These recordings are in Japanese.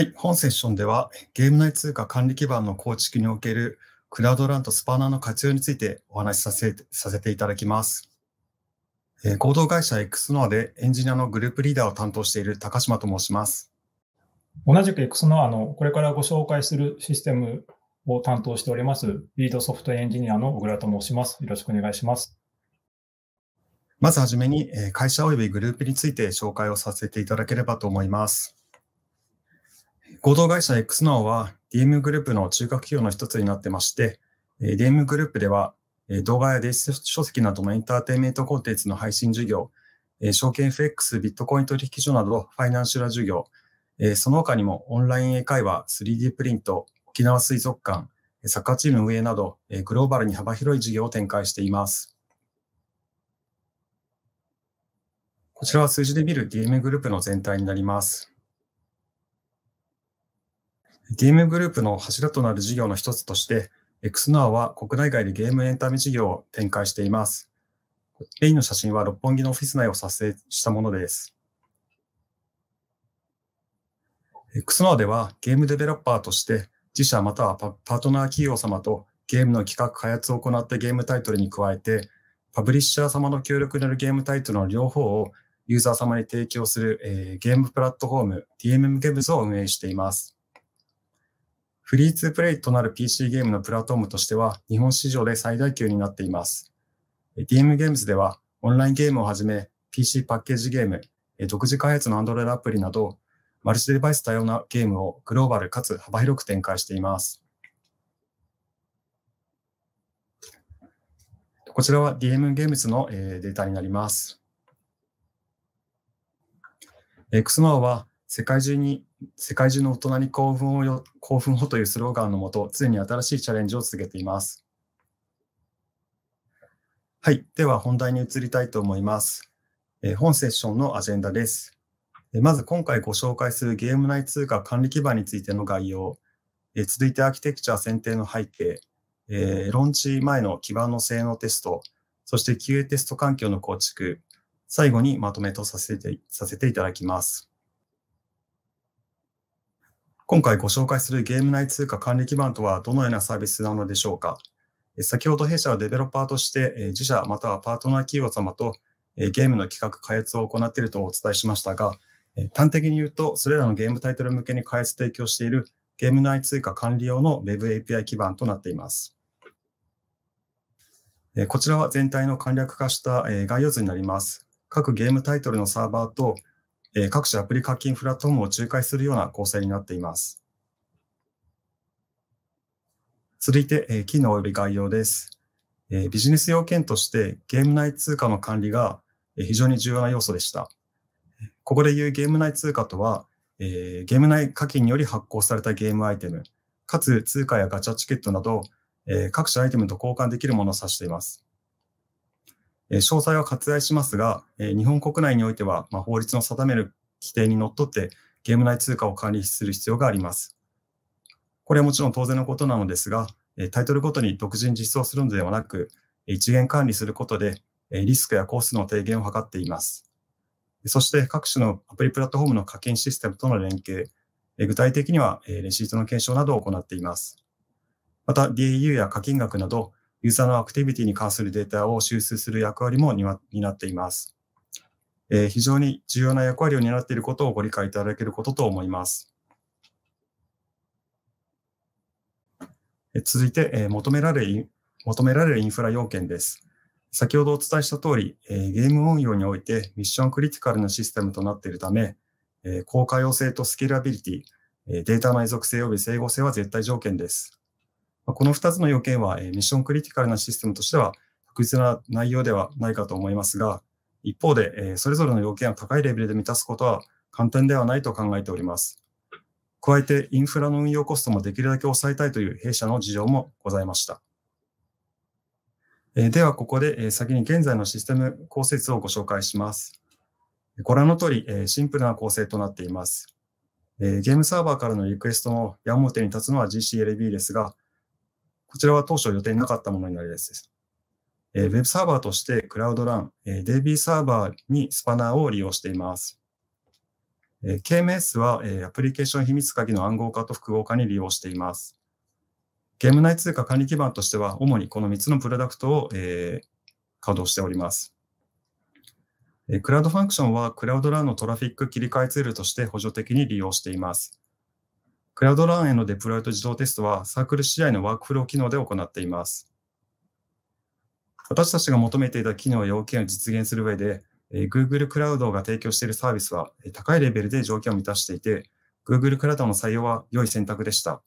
はい、本セッションではゲーム内通貨管理基盤の構築におけるクラウドランとスパナーの活用についてお話しさせさせていただきます。えー、合同会社 XNOA でエンジニアのグループリーダーを担当している高島と申します。同じく XNOA のこれからご紹介するシステムを担当しております、リードソフトエンジニアの小倉と申します。よろしくお願いします。まずはじめに、会社及びグループについて紹介をさせていただければと思います。合同会社 X ノ w は DM グループの中核企業の一つになってまして、DM グループでは動画や電子書籍などのエンターテインメントコンテンツの配信事業、証券 FX、ビットコイン取引所などファイナンシャル事業、その他にもオンライン英会話、3D プリント、沖縄水族館、サッカーチーム運営など、グローバルに幅広い事業を展開しています。こちらは数字で見る DM グループの全体になります。ゲームグループの柱となる事業の一つとして、XNOR は国内外でゲームエンタメ事業を展開しています。メインの写真は六本木のオフィス内を撮影したものです。XNOR ではゲームデベロッパーとして自社またはパートナー企業様とゲームの企画開発を行ってゲームタイトルに加えて、パブリッシャー様の協力によるゲームタイトルの両方をユーザー様に提供する、えー、ゲームプラットフォーム DMM ゲームズを運営しています。フリーツープレイとなる PC ゲームのプラットフォームとしては日本市場で最大級になっています。DM ゲームズではオンラインゲームをはじめ PC パッケージゲーム、独自開発の Android アプリなどマルチデバイス多様なゲームをグローバルかつ幅広く展開しています。こちらは DM ゲームズのデータになります。XNOW は世界中に、世界中の大人に興奮をよ、興奮をというスローガンのもと、常に新しいチャレンジを続けています。はい。では本題に移りたいと思います。えー、本セッションのアジェンダです。まず今回ご紹介するゲーム内通貨管理基盤についての概要、え続いてアーキテクチャ選定の背景、えー、ローンチ前の基盤の性能テスト、そして QA テスト環境の構築、最後にまとめとさせてさせていただきます。今回ご紹介するゲーム内通貨管理基盤とはどのようなサービスなのでしょうか先ほど弊社はデベロッパーとして自社またはパートナー企業様とゲームの企画開発を行っているとお伝えしましたが端的に言うとそれらのゲームタイトル向けに開発提供しているゲーム内通貨管理用の Web API 基盤となっていますこちらは全体の簡略化した概要図になります各ゲームタイトルのサーバーとえ各種アプリ課金プラットフォームを仲介するような構成になっています。続いて、え機能及び概要です、えビジネス要件としてゲーム内通貨の管理が非常に重要な要素でした。ここで言うゲーム内通貨とは、えゲーム内課金により発行されたゲームアイテム、かつ通貨やガチャチケットなど、え各種アイテムと交換できるものを指しています。詳細は割愛しますが、日本国内においては、ま法律の定める規定にのっとってゲーム内通貨を管理する必要があります。これはもちろん当然のことなのですが、タイトルごとに独自に実装するのではなく、一元管理することでリスクやコースの低減を図っています。そして各種のアプリプラットフォームの課金システムとの連携、具体的にはレシートの検証などを行っています。また DAU や課金額などユーザーのアクティビティに関するデータを収集する役割も担っています。えー、非常に重要な役割を担っていることをご理解いただけることと思います。え続いて、えー、求められる、求められるインフラ要件です。先ほどお伝えした通り、えー、ゲーム運用においてミッションクリティカルなシステムとなっているため、えー、高可用性とスケーラビリティ、データの永続性及び整合性は絶対条件です。この2つの要件は、えミッションクリティカルなシステムとしては、確実な内容ではないかと思いますが、一方で、えそれぞれの要件を高いレベルで満たすことは簡単ではないと考えております。加えて、インフラの運用コストもできるだけ抑えたいという弊社の事情もございました。えでは、ここで、え先に現在のシステム構成図をご紹介します。ご覧の通り、えシンプルな構成となっています。えゲームサーバーからのリクエストの矢面に立つのは GCLB ですが、こちらは当初予定になかったものになりです。えー、Web サーバーとしてクラウドラン、えー、DB サーバーにスパナーを利用しています。えー、KMS は、えー、アプリケーション秘密鍵の暗号化と複合化に利用しています。ゲーム内通貨管理基盤としては、主にこの3つのプロダクトを、えー、稼働しております。えー、クラウドファンクションは、クラウドランのトラフィック切り替えツールとして補助的に利用しています。クラウドランへのデプロイト自動テストはサークル CI のワークフロー機能で行っています。私たちが求めていた機能要件を実現する上で、Google クラウドが提供しているサービスは高いレベルで条件を満たしていて、Google クラウドの採用は良い選択でした。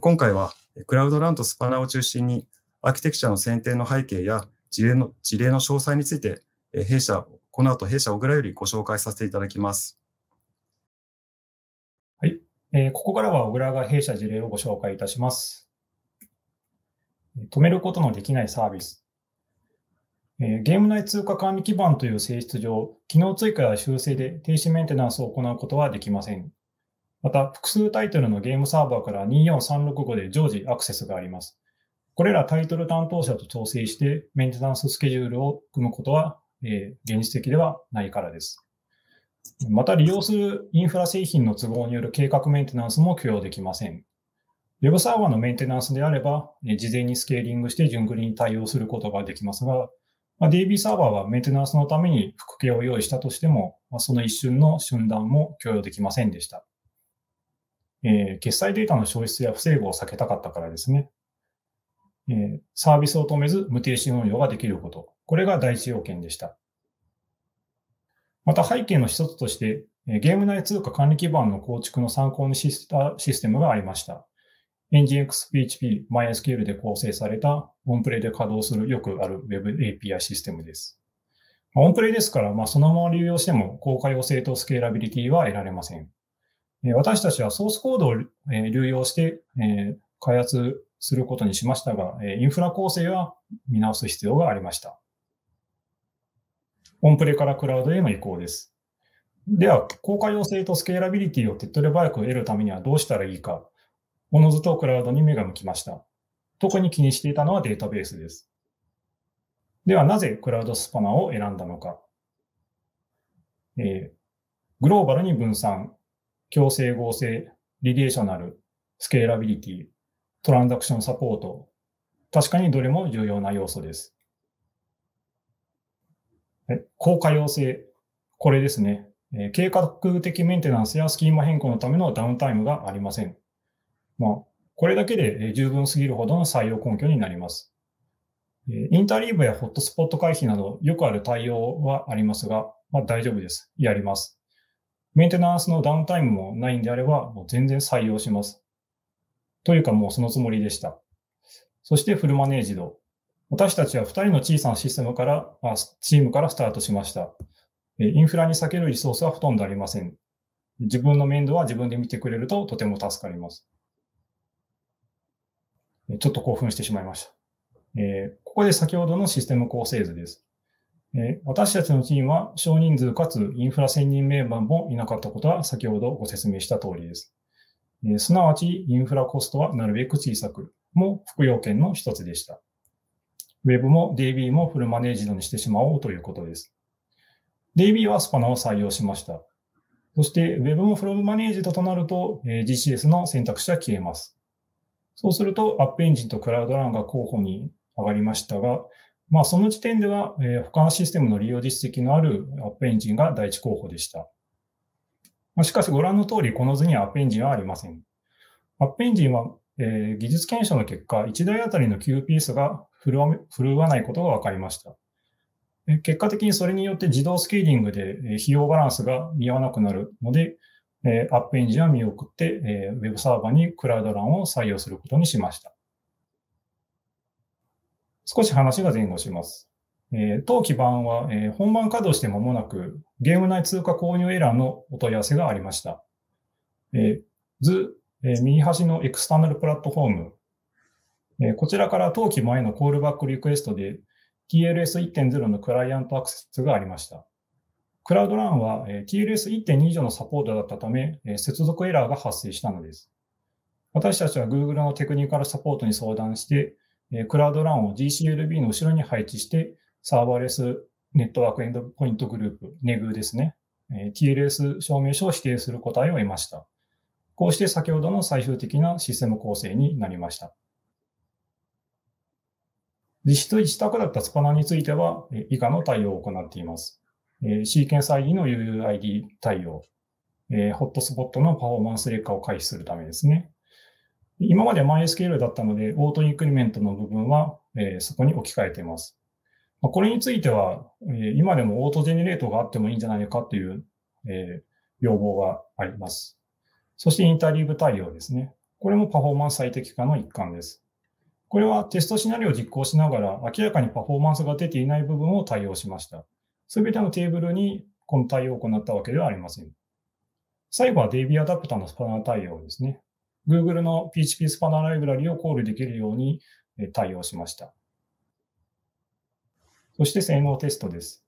今回は、クラウドランとスパナを中心に、アーキテクチャの選定の背景や事例の事例の詳細について、弊社、この後弊社小倉よりご紹介させていただきます。えここからは小倉が弊社事例をご紹介いたします。止めることのできないサービス。えゲーム内通貨管理基盤という性質上、機能追加や修正で停止メンテナンスを行うことはできません。また、複数タイトルのゲームサーバーから24365で常時アクセスがあります。これらタイトル担当者と調整してメンテナンススケジュールを組むことは、え現実的ではないからです。また利用するインフラ製品の都合による計画メンテナンスも許容できません。Web サーバーのメンテナンスであれば、事前にスケーリングして順繰りに対応することができますが、ま DB サーバーはメンテナンスのために複系を用意したとしても、まその一瞬の瞬断も許容できませんでした。えー、決済データの消失や不整合を避けたかったからですね。えー、サービスを止めず無停止運用ができること。これが第一要件でした。また背景の一つとして、ゲーム内通貨管理基盤の構築の参考にしたシステムがありました。EngineXPHP、MySQL で構成された、オンプレイで稼働するよくある Web API システムです。オンプレイですから、まあ、そのまま流用しても公開用性とスケーラビリティは得られません。私たちはソースコードを流用して開発することにしましたが、インフラ構成は見直す必要がありました。オンプレからクラウドへの移行です。では、効果要請とスケーラビリティを手っ取り早く得るためにはどうしたらいいか、おのずとクラウドに目が向きました。特に気にしていたのはデータベースです。では、なぜクラウドスパナを選んだのか。えー、グローバルに分散、強制合成、リレーショナル、スケーラビリティ、トランザクションサポート。確かにどれも重要な要素です。効果要請。これですね。え計画的メンテナンスやスキーマ変更のためのダウンタイムがありません。まあ、これだけで十分すぎるほどの採用根拠になります。インターリーブやホットスポット回避などよくある対応はありますが、まあ、大丈夫です。やります。メンテナンスのダウンタイムもないんであれば、もう全然採用します。というかもうそのつもりでした。そしてフルマネージド。私たちは2人の小さなシステムから、あチームからスタートしました。インフラに避けるリソースはほとんどありません。自分の面倒は自分で見てくれるととても助かります。ちょっと興奮してしまいました。えここで先ほどのシステム構成図です。え私たちのチームは少人数かつインフラ専任名0メンバーもいなかったことは先ほどご説明した通りです。えすなわちインフラコストはなるべく小さくも服用権の一つでした。Web も DB もフルマネージドにしてしまおうということです。DB はスパナを採用しました。そして Web もフルマネージドとなると GCS の選択肢は消えます。そうすると App エンジンとクラウドランが候補に上がりましたが、まあ、その時点では、え他のシステムの利用実績のある App エンジンが第一候補でした。ましかしご覧の通り、この図には App エンジンはありません。App エンジンは、え技術検証の結果、1台あたりの QPS が振るわ振るわないことが分かりました。結果的にそれによって自動スケーリングで費用バランスが見合わなくなるので、アップエンジンは見送って、Web サーバーにクラウドランを採用することにしました。少し話が前後します。当基盤は本番稼働して間もなく、ゲーム内通貨購入エラーのお問い合わせがありました。図、右端のエクスターナルプラットフォームえこちらから当期前のコールバックリクエストで TLS1.0 のクライアントアクセスがありました。クラウドランは TLS1.2 以上のサポートだったため、接続エラーが発生したのです。私たちは Google のテクニカルサポートに相談して、クラウドランを GCLB の後ろに配置して、サーバーレスネットワークエンドポイントグループ、n e g ですね、TLS 証明書を指定する答えを得ました。こうして先ほどの最終的なシステム構成になりました。実質自宅だったスパナについては、以下の対応を行っています。シーケンス ID の UUID 対応、ホットスポットのパフォーマンス劣化を回避するためですね。今まで MySQL だったので、オートインクリメントの部分はそこに置き換えています。これについては、今でもオートジェネレートがあってもいいんじゃないかという要望があります。そしてインタリーブ対応ですね。これもパフォーマンス最適化の一環です。これはテストシナリオを実行しながら明らかにパフォーマンスが出ていない部分を対応しました。すべてのテーブルにこの対応を行ったわけではありません。最後は DB アダプターのスパナー対応ですね。Google の PHP スパナーライブラリをコールできるように対応しました。そして性能テストです。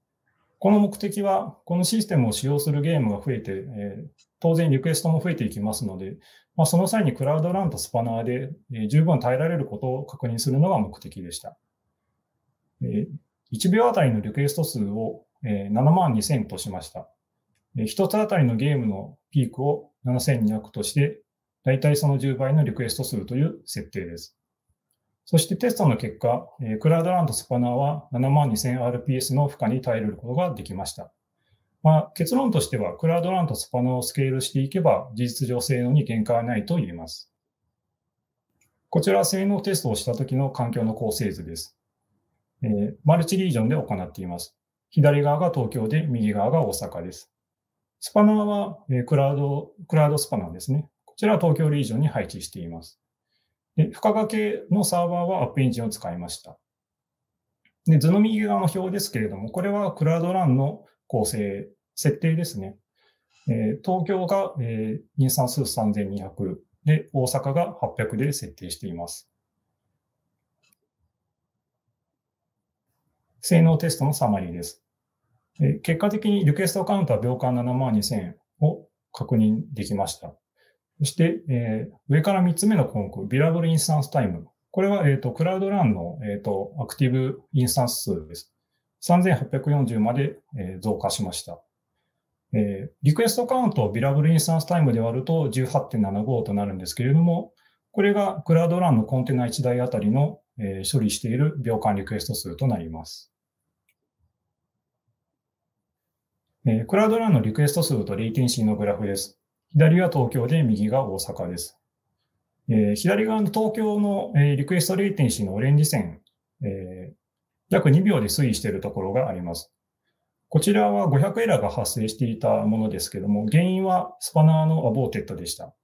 この目的は、このシステムを使用するゲームが増えて、えー、当然リクエストも増えていきますので、まあ、その際にクラウドランとスパナーで、えー、十分耐えられることを確認するのが目的でした。えー、1秒あたりのリクエスト数を、えー、7万2000としました。えー、1つあたりのゲームのピークを7200として、だいたいその10倍のリクエスト数という設定です。そしてテストの結果、えクラウドランドスパナーは 72000RPS の負荷に耐えることができました。まあ、結論としては、クラウドランドスパナーをスケールしていけば、事実上性能に限界はないと言えます。こちらは性能テストをした時の環境の構成図です。えー、マルチリージョンで行っています。左側が東京で、右側が大阪です。スパナーは、えクラウド、クラウドスパナーですね。こちらは東京リージョンに配置しています。で、負荷掛けのサーバーは App エンジンを使いました。で、図の右側の表ですけれども、これはクラウドランの構成、設定ですね。えー、東京が、えー、インスタンス3200で、大阪が800で設定しています。性能テストのサマリーです。え結果的にリクエストカウントは秒間7万2000を確認できました。そして、えー、上から3つ目の項目、ビラブルインスタンスタイム。これは、えっ、ー、と、クラウドランの、えっ、ー、と、アクティブインスタンス数です。3840まで、えー、増加しました。えー、リクエストカウントをビラブルインスタンスタイムで割ると18.75となるんですけれども、これがクラウドランのコンテナ1台あたりの、えー、処理している秒間リクエスト数となります。えー、クラウドランのリクエスト数とレイテンシーのグラフです。左が東京で、右が大阪です。えー、左側の東京の、えー、リクエストレイテンシーのオレンジ線、えー、約2秒で推移しているところがあります。こちらは500エラーが発生していたものですけども、原因はスパナーのアボーテッドでした。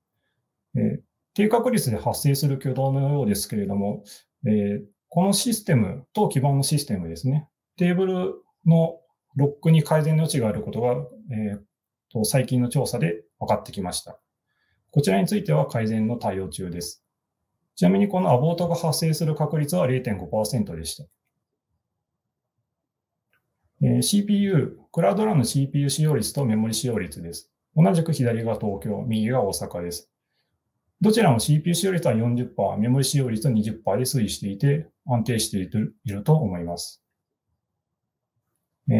え低確率で発生する挙動のようですけれども、えこのシステムと基盤のシステムですね、テーブルのロックに改善の余地があることが、えと最近の調査で分かってきました。こちらについては改善の対応中です。ちなみにこのアボートが発生する確率は0.5%でした。えー、CPU、クラウドランの CPU 使用率とメモリ使用率です。同じく左が東京、右が大阪です。どちらも CPU 使用率は40%、メモリ使用率は20%で推移していて、安定していると思います。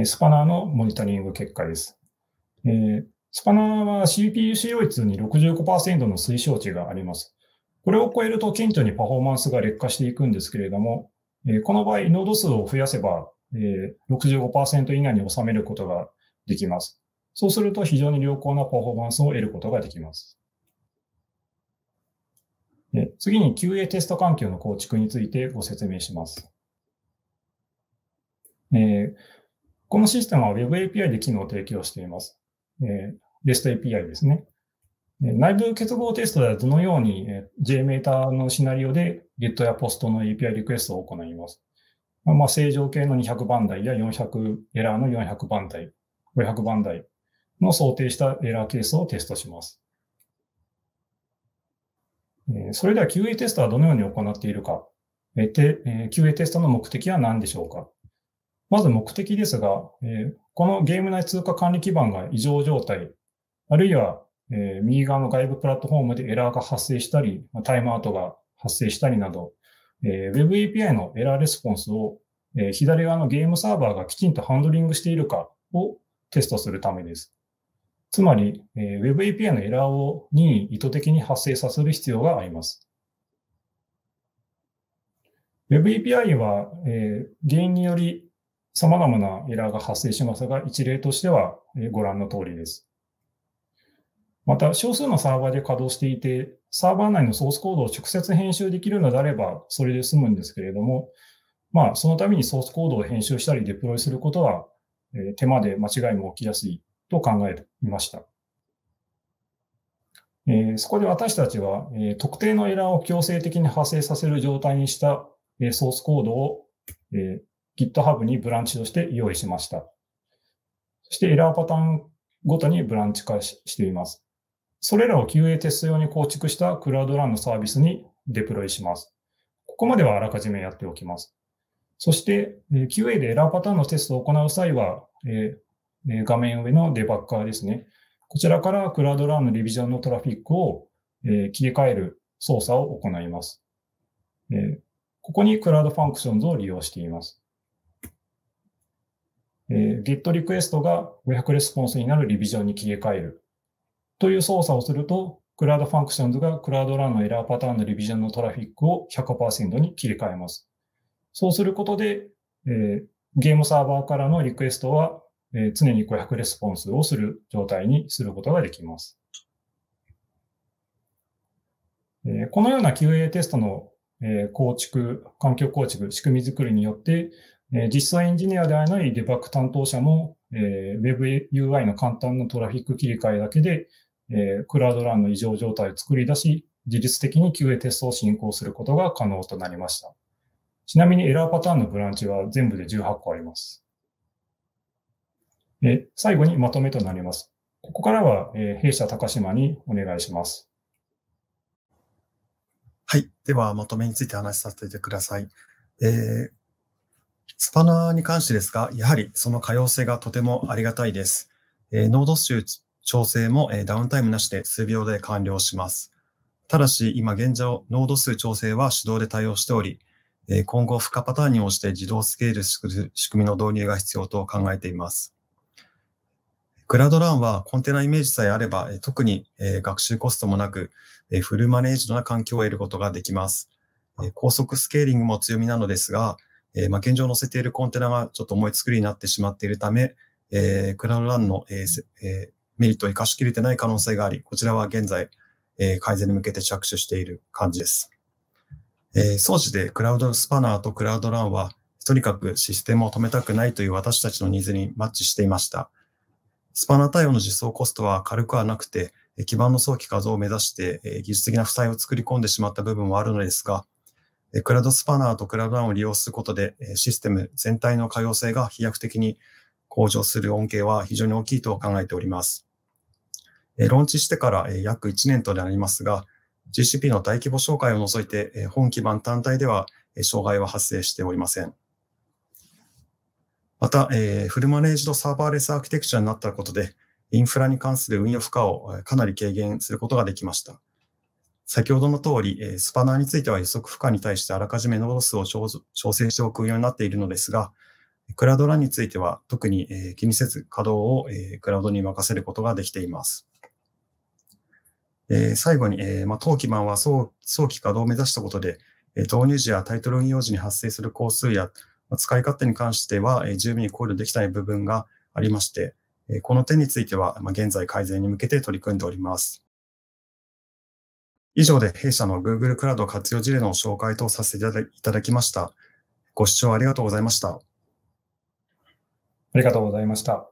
スパナーのモニタリング結果です。えー、スパナーは CPU 使用率に65%の推奨値があります。これを超えると顕著にパフォーマンスが劣化していくんですけれども、えー、この場合、濃度数を増やせば、えー、65%以内に収めることができます。そうすると非常に良好なパフォーマンスを得ることができます。え次に QA テスト環境の構築についてご説明します。えー、このシステムは Web API で機能を提供しています。えー、REST API ですね。内部結合テストではどのように j メーターのシナリオで Get や Post の API リクエストを行います。まあ、正常系の200番台や400、エラーの400番台、500番台の想定したエラーケースをテストします。それでは QA テストはどのように行っているか。QA テストの目的は何でしょうか。まず目的ですが、このゲーム内通貨管理基盤が異常状態、あるいは、えー、右側の外部プラットフォームでエラーが発生したり、タイムアウトが発生したりなど、えー、Web API のエラーレスポンスを、えー、左側のゲームサーバーがきちんとハンドリングしているかをテストするためです。つまり、えー、Web API のエラーを任意意図的に発生させる必要があります。Web API は、えー、原因により様々なエラーが発生しますが、一例としてはご覧の通りです。また、少数のサーバーで稼働していて、サーバー内のソースコードを直接編集できるのであれば、それで済むんですけれども、まあ、そのためにソースコードを編集したりデプロイすることは、え手間で間違いも起きやすいと考えていました。えそこで私たちは、え特定のエラーを強制的に発生させる状態にした、えソースコードを、え GitHub にブランチとして用意しました。そしてエラーパターンごとにブランチ化しています。それらを QA テスト用に構築したクラウドランのサービスにデプロイします。ここまではあらかじめやっておきます。そして QA でエラーパターンのテストを行う際は、えー、画面上のデバッカーですね。こちらからクラウドランのリビジョンのトラフィックを、えー、切り替える操作を行います。えー、ここにクラウドファンクションズを利用しています。えー、Git リクエストが500レスポンスになるリビジョンに切り替えるという操作をすると、クラウドファンクションズがクラウドランのエラーパターンのリビジョンのトラフィックを100%に切り替えます。そうすることで、えー、ゲームサーバーからのリクエストは、えー、常に500レスポンスをする状態にすることができます。えー、このような QA テストのえ構築、環境構築、仕組み作りによって、え実際エンジニアではないデバッグ担当者も、え WebUI の簡単なトラフィック切り替えだけで、えクラウドランの異常状態を作り出し、自律的に QA テストを進行することが可能となりました。ちなみにエラーパターンのブランチは全部で18個あります。え最後にまとめとなります。ここからは、え弊社高島にお願いします。はい。では、まとめについて話させてください。えースパナに関してですが、やはりその可用性がとてもありがたいです。えー、ノー調整も、えー、ダウンタイムなしで数秒で完了します。ただし、今現状、濃度数調整は手動で対応しており、えー、今後、負荷パターンに応じて自動スケールする仕組みの導入が必要と考えています。クラウドランはコンテナイメージさえあれば、特に学習コストもなく、フルマネージドな環境を得ることができます。高速スケーリングも強みなのですが、えー、まあ、現状載せているコンテナがちょっと思い作りになってしまっているため、えー、クラウドランの、えーえー、メリットを生かしきれてない可能性があり、こちらは現在、えー、改善に向けて着手している感じです。えー、総じてクラウドスパナーとクラウドランは、とにかくシステムを止めたくないという私たちのニーズにマッチしていました。スパナー対応の実装コストは軽くはなくて、基盤の早期稼働を目指して技術的な負債を作り込んでしまった部分はあるのですが、クラウドスパナーとクラウドワンを利用することで、システム全体の可用性が飛躍的に向上する恩恵は非常に大きいと考えております。ローンチしてから約1年となりますが、GCP の大規模障害を除いて、本基盤単体では障害は発生しておりません。また、フルマネージドサーバーレスアーキテクチャになったことで、インフラに関する運用負荷をかなり軽減することができました。先ほどの通り、スパナーについては予測負荷に対してあらかじめの度数を調整しておくようになっているのですが、クラウドランについては特に気にせず稼働をクラウドに任せることができています。最後に、当基盤は早期稼働を目指したことで、導入時やタイトル運用時に発生する工数や使い勝手に関しては十分に考慮できない部分がありまして、この点については現在改善に向けて取り組んでおります。以上で弊社の Google クラウド活用事例の紹介とさせていただきました。ご視聴ありがとうございました。ありがとうございました。